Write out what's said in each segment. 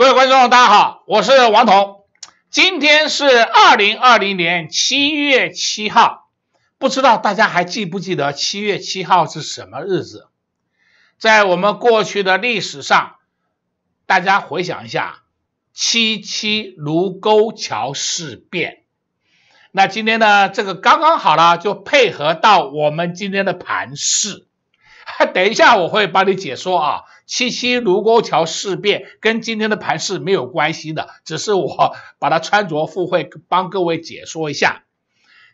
各位观众，大家好，我是王彤。今天是二零二零年七月七号，不知道大家还记不记得七月七号是什么日子？在我们过去的历史上，大家回想一下，七七卢沟桥事变。那今天呢，这个刚刚好了，就配合到我们今天的盘市。等一下，我会帮你解说啊。七七卢沟桥事变跟今天的盘是没有关系的，只是我把它穿着附会，帮各位解说一下。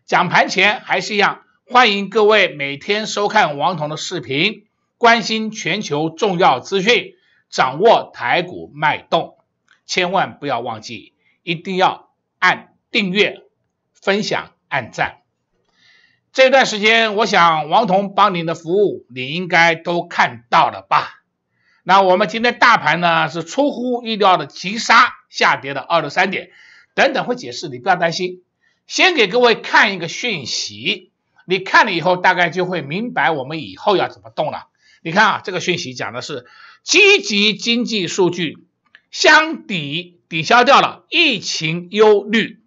讲盘前还是一样，欢迎各位每天收看王彤的视频，关心全球重要资讯，掌握台股脉动。千万不要忘记，一定要按订阅、分享、按赞。这段时间，我想王彤帮您的服务，你应该都看到了吧？那我们今天大盘呢是出乎意料的急杀下跌了二十三点，等等会解释，你不要担心。先给各位看一个讯息，你看了以后大概就会明白我们以后要怎么动了。你看啊，这个讯息讲的是积极经济数据相抵抵消掉了疫情忧虑，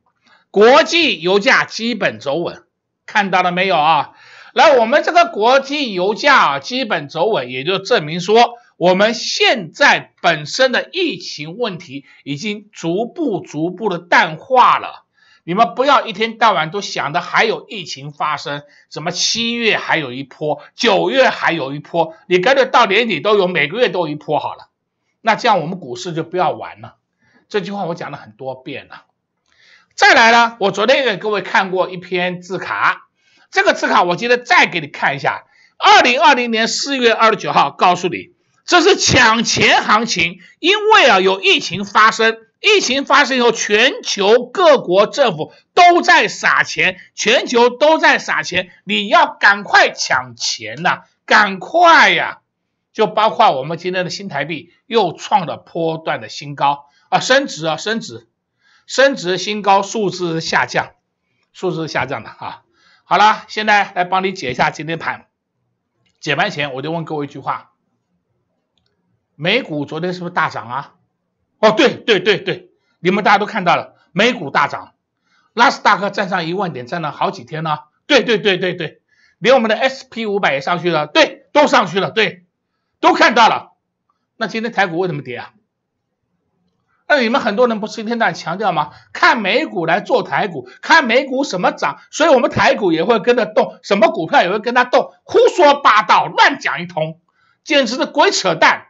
国际油价基本走稳。看到了没有啊？来，我们这个国际油价啊，基本走稳，也就证明说，我们现在本身的疫情问题已经逐步逐步的淡化了。你们不要一天到晚都想着还有疫情发生，怎么七月还有一波，九月还有一波，你干脆到年底都有，每个月都有一波好了。那这样我们股市就不要玩了。这句话我讲了很多遍了。再来呢，我昨天给各位看过一篇字卡，这个字卡我今天再给你看一下。二零二零年四月二十九号，告诉你这是抢钱行情，因为啊有疫情发生，疫情发生以后，全球各国政府都在撒钱，全球都在撒钱，你要赶快抢钱呐，赶快呀！就包括我们今天的新台币又创了波段的新高啊，升值啊，升值。升值新高，数字下降，数字下降的啊。好了，现在来帮你解一下今天盘。解盘前我就问各位一句话：美股昨天是不是大涨啊？哦，对对对对，你们大家都看到了，美股大涨，纳斯达克站上一万点，站了好几天了。对对对对对，连我们的 S P 五百也上去了，对，都上去了，对，都看到了。那今天台股为什么跌啊？那你们很多人不是一天在强调吗？看美股来做台股，看美股什么涨，所以我们台股也会跟着动，什么股票也会跟它动，胡说八道，乱讲一通，简直是鬼扯淡。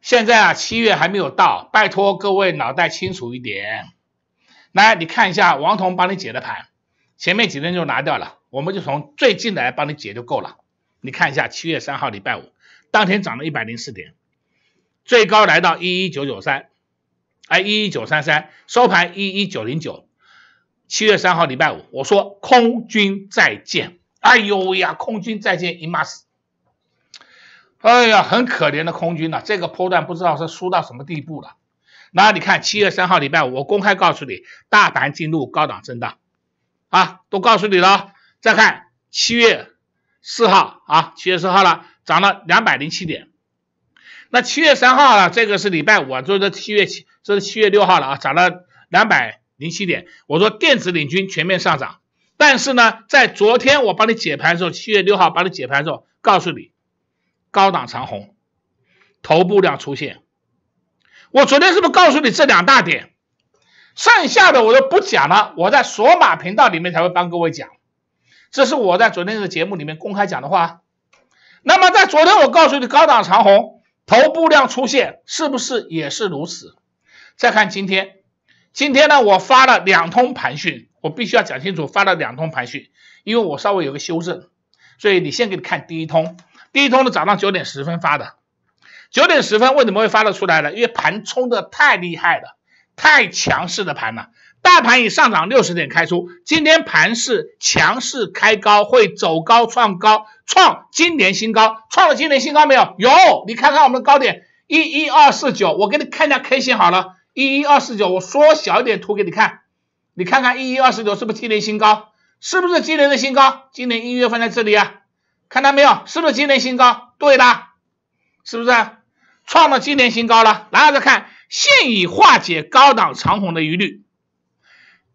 现在啊，七月还没有到，拜托各位脑袋清楚一点。来，你看一下王彤帮你解的盘，前面几天就拿掉了，我们就从最近来帮你解就够了。你看一下七月三号礼拜五，当天涨了一百零四点。最高来到一一九九三，哎，一一九三三收盘一一九零九，七月三号礼拜五，我说空军再见，哎呦呀，空军再见，i n mass。哎呀，很可怜的空军呐，这个波段不知道是输到什么地步了。那你看七月三号礼拜五，我公开告诉你，大盘进入高档震荡，啊，都告诉你了。再看七月四号啊，七月四号了，涨了两百零七点。那七月三号了，这个是礼拜五啊，就是七月七，这是七月六号了啊，涨了两百零七点。我说电子领军全面上涨，但是呢，在昨天我帮你解盘的时候，七月六号帮你解盘的时候，告诉你高档长虹，头部量出现。我昨天是不是告诉你这两大点？剩下的我都不讲了，我在索马频道里面才会帮各位讲。这是我在昨天的节目里面公开讲的话。那么在昨天我告诉你高档长虹。头部量出现是不是也是如此？再看今天，今天呢，我发了两通盘讯，我必须要讲清楚，发了两通盘讯，因为我稍微有个修正，所以你先给你看第一通，第一通呢，早上九点十分发的，九点十分为什么会发得出来呢？因为盘冲的太厉害了，太强势的盘了。大盘已上涨六十点开出，今天盘是强势开高，会走高创高，创今年新高，创了今年新高没有？有，你看看我们的高点一一二四九，我给你看一下 K 线好了，一一二四九，我缩小一点图给你看，你看看一一二四九是不是今年新高？是不是今年的新高？今年一月份在这里啊，看到没有？是不是今年新高？对的，是不是创了今年新高了？然后再看，现已化解高档长虹的疑虑。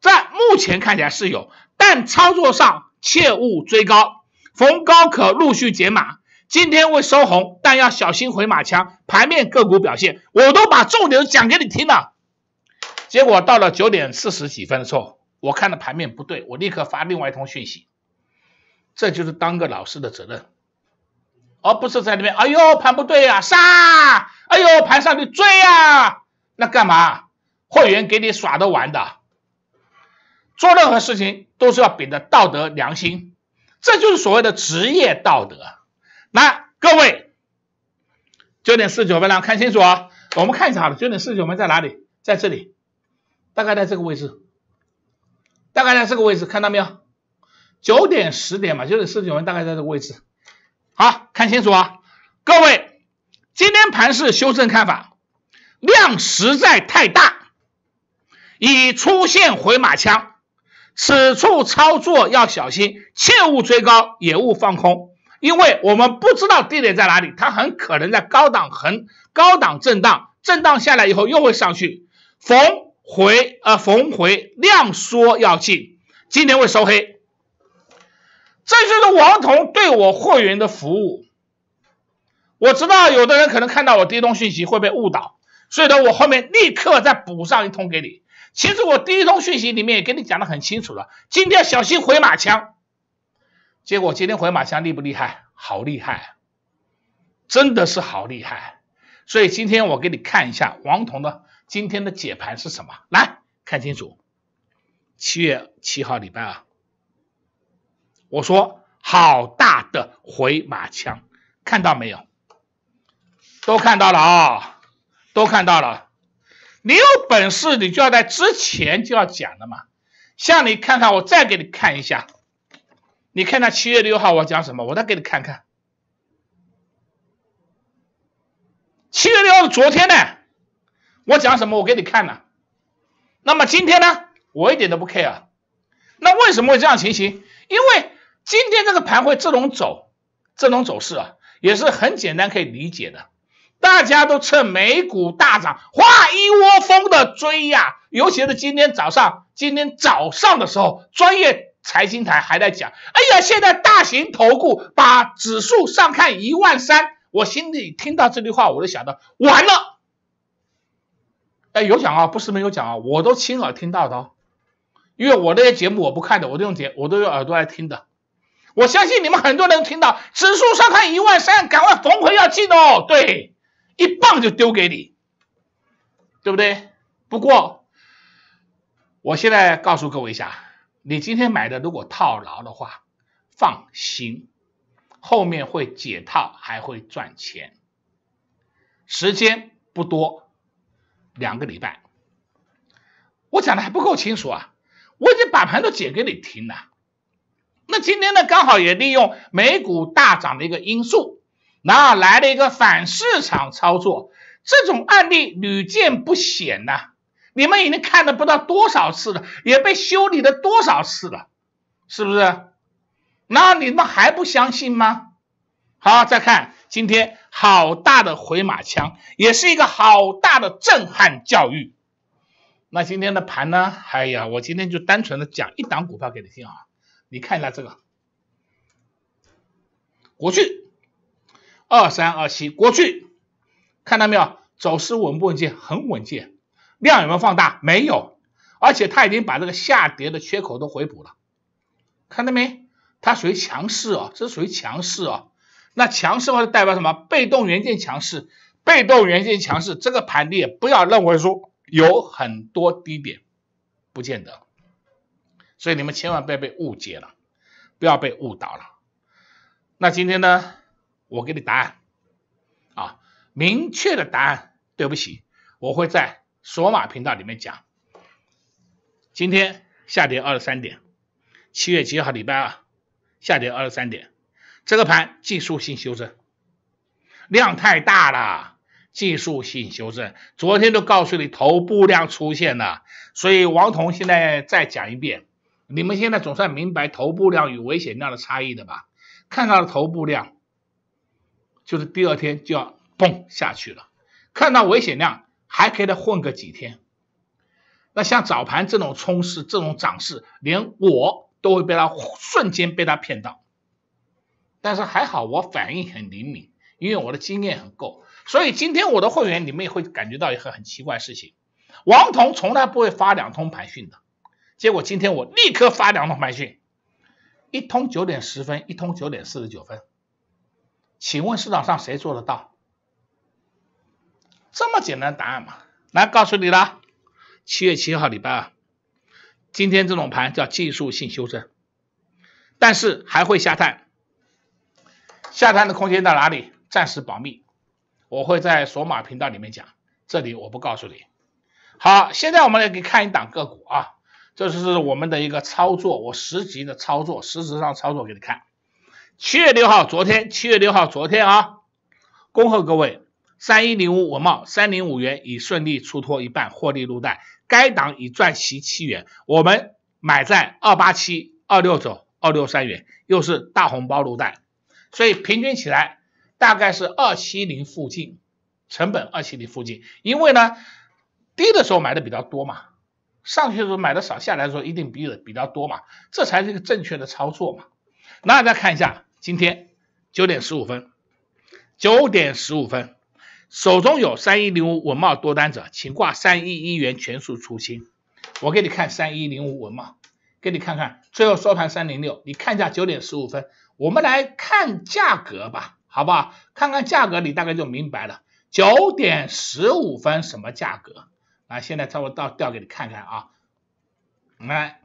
但目前看起来是有，但操作上切勿追高，逢高可陆续解码。今天会收红，但要小心回马枪。盘面个股表现，我都把重点讲给你听了。结果到了九点四十几分的时候，我看到盘面不对，我立刻发另外一通讯息。这就是当个老师的责任，而不是在那边哎呦盘不对呀杀，哎呦盘上去追呀，那干嘛？会员给你耍的玩的。做任何事情都是要秉着道德良心，这就是所谓的职业道德。那各位，九点四九分量看清楚啊！我们看一下好了，九点四九分在哪里？在这里，大概在这个位置，大概在这个位置，看到没有？九点十点嘛，九点四九分大概在这个位置。好看清楚啊！各位，今天盘市修正看法，量实在太大，已出现回马枪。此处操作要小心，切勿追高，也勿放空，因为我们不知道低点在哪里，它很可能在高档横、高档震荡，震荡下来以后又会上去，逢回呃逢回量缩要进，今天会收黑。这就是王彤对我货源的服务。我知道有的人可能看到我第一通讯息会被误导，所以呢我后面立刻再补上一通给你。其实我第一通讯息里面也跟你讲的很清楚了，今天小心回马枪。结果今天回马枪厉不厉害？好厉害，真的是好厉害。所以今天我给你看一下黄铜的今天的解盘是什么，来看清楚。七月七号礼拜二，我说好大的回马枪，看到没有？都看到了啊，都看到了。你有本事，你就要在之前就要讲了嘛。像你看看，我再给你看一下。你看看七月六号我讲什么，我再给你看看。七月六号是昨天呢，我讲什么，我给你看了。那么今天呢，我一点都不 care。那为什么会这样情形？因为今天这个盘会这种走，这种走势啊，也是很简单可以理解的。大家都趁美股大涨，哗，一窝蜂的追呀！尤其是今天早上，今天早上的时候，专业财经台还在讲：“哎呀，现在大型投顾把指数上看一万三。”我心里听到这句话，我就想到完了。哎，有讲啊，不是没有讲啊，我都亲耳听到的。因为我那些节目我不看的，我都用节，我都用耳朵来听的。我相信你们很多人听到指数上看一万三，赶快逢回要进哦。对。一棒就丢给你，对不对？不过我现在告诉各位一下，你今天买的如果套牢的话，放心，后面会解套，还会赚钱。时间不多，两个礼拜。我讲的还不够清楚啊，我已经把盘都解给你听了。那今天呢，刚好也利用美股大涨的一个因素。那来了一个反市场操作，这种案例屡见不鲜呐，你们已经看了不知道多少次了，也被修理了多少次了，是不是？那你们还不相信吗？好，再看今天好大的回马枪，也是一个好大的震撼教育。那今天的盘呢？哎呀，我今天就单纯的讲一档股票给你听啊，你看一下这个，我去。二三二七过去，看到没有？走势稳不稳健？很稳健。量有没有放大？没有。而且它已经把这个下跌的缺口都回补了，看到没？它属于强势哦，这属于强势哦。那强势的话代表什么？被动元件强势，被动元件强势。这个盘也不要认为说有很多低点，不见得。所以你们千万别被误解了，不要被误导了。那今天呢？我给你答案，啊，明确的答案。对不起，我会在索马频道里面讲。今天下跌二十三点，七月七号礼拜二下跌二十三点，这个盘技术性修正，量太大了，技术性修正。昨天都告诉你头部量出现了，所以王彤现在再讲一遍，你们现在总算明白头部量与危险量的差异的吧？看到了头部量。就是第二天就要嘣下去了，看到危险量还可以再混个几天。那像早盘这种冲势、这种涨势，连我都会被他瞬间被他骗到。但是还好我反应很灵敏，因为我的经验很够，所以今天我的会员你们也会感觉到一个很奇怪的事情：王彤从来不会发两通盘讯的，结果今天我立刻发两通盘讯，一通九点十分，一通九点四十九分。请问市场上谁做得到这么简单答案嘛？来告诉你啦，七月七号礼拜二，今天这种盘叫技术性修正，但是还会下探，下探的空间在哪里？暂时保密，我会在索马频道里面讲，这里我不告诉你。好，现在我们来给看一档个股啊，这是我们的一个操作，我实际的操作，实质上操作给你看。七月六号，昨天七月六号，昨天啊，恭贺各位，三一零五文茂三零五元已顺利出托一半，获利入袋，该档已赚七七元。我们买在二八七二六走二六三元，又是大红包入袋，所以平均起来大概是二七零附近，成本二七零附近。因为呢，低的时候买的比较多嘛，上去的时候买的少，下来的时候一定比的比较多嘛，这才是一个正确的操作嘛。那再看一下。今天九点十五分，九点十五分，手中有三一零五文茂多单者，请挂三一一元全数出清。我给你看三一零五文茂，给你看看最后收盘三零六，你看一下九点十五分，我们来看价格吧，好不好？看看价格，你大概就明白了。九点十五分什么价格？来，现在差不多到调给你看看啊，来。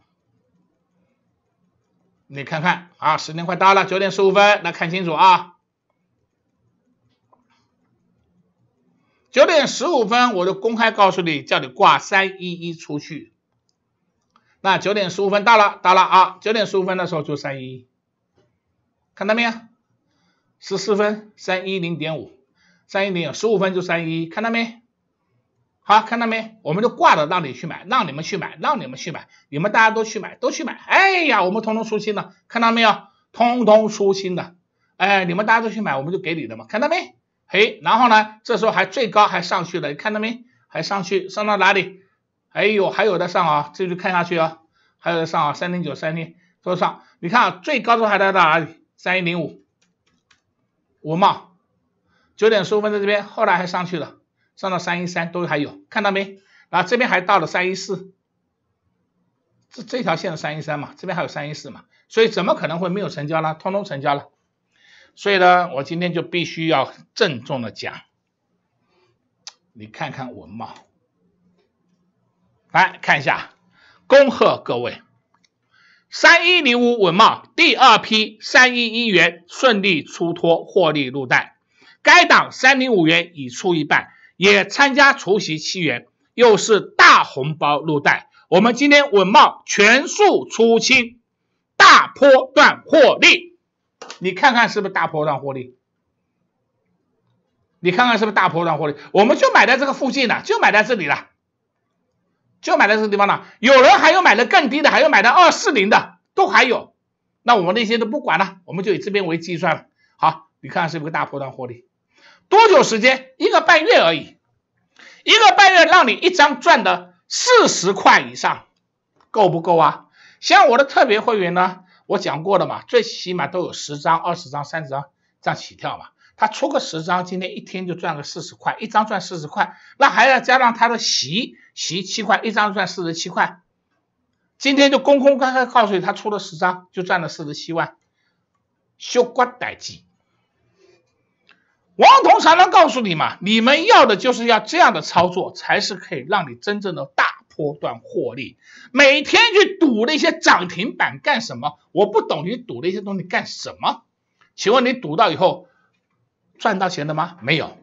你看看啊，时间快到了，九点十五分，来看清楚啊。九点十五分，我就公开告诉你，叫你挂三一一出去。那九点十五分到了，到了啊，九点十五分的时候就三一，看到没有？十四分三一零点五，三一零点十五分就三一，看到没？好，看到没？我们就挂着让你去买，让你们去买，让你们去买，你们大家都去买，都去买。哎呀，我们通通舒心的，看到没有？通通舒心的。哎，你们大家都去买，我们就给你的嘛，看到没？嘿，然后呢，这时候还最高还上去了，看到没？还上去，上到哪里？哎呦，还有的上啊，继续看下去啊，还有的上啊，三零九三零，都上。你看啊，最高都还在到哪里？三一零五，五毛。九点十五分在这边，后来还上去了。上到三一三都还有，看到没？然后这边还到了三一四，这这条线是三一三嘛，这边还有三一四嘛，所以怎么可能会没有成交呢？通通成交了。所以呢，我今天就必须要郑重的讲，你看看文茂，来看一下，恭贺各位，三一零五文茂第二批三一一元顺利出托获利入袋，该档三零五元已出一半。也参加除夕七元，又是大红包入袋。我们今天稳茂全数出清，大波段获利。你看看是不是大波段获利？你看看是不是大波段获利？我们就买在这个附近的，就买在这里了，就买在这个地方了。有人还有买的更低的，还有买的二四零的，都还有。那我们那些都不管了，我们就以这边为计算了。好，你看看是不是大波段获利？多久时间？一个半月而已，一个半月让你一张赚的四十块以上，够不够啊？像我的特别会员呢，我讲过的嘛，最起码都有十张、二十张、三十张这样起跳嘛。他出个十张，今天一天就赚个四十块，一张赚四十块，那还要加上他的席席七块，一张赚四十七块，今天就公公开开告诉你，他出了十张就赚了四十七万，修瓜代鸡。王彤才能告诉你嘛，你们要的就是要这样的操作，才是可以让你真正的大波段获利。每天去赌那些涨停板干什么？我不懂你赌那些东西干什么？请问你赌到以后赚到钱了吗？没有。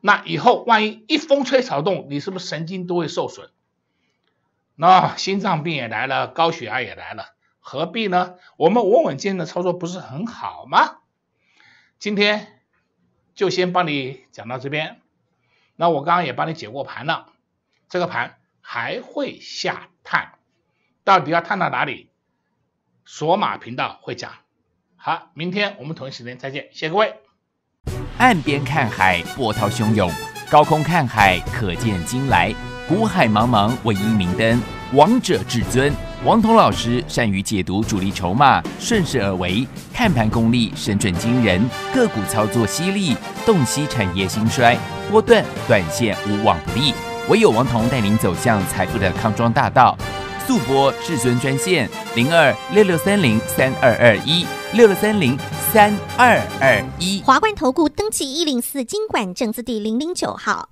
那以后万一一风吹草动，你是不是神经都会受损？那心脏病也来了，高血压也来了，何必呢？我们稳稳健的操作不是很好吗？今天。就先帮你讲到这边，那我刚刚也帮你解过盘了，这个盘还会下探，到底要探到哪里？索马频道会讲。好，明天我们同一时间再见，谢谢各位。岸边看海，波涛汹涌；高空看海，可见金来。古海茫茫，唯一明灯，王者至尊。王彤老师善于解读主力筹码，顺势而为，看盘功力神准惊人，个股操作犀利，洞悉产业兴衰，波段短线无往不利。唯有王彤带领走向财富的康庄大道。速播至尊专线零二六六三零三二二一六六三零三二二一。华冠投顾登记一零四金管证字第零零九号。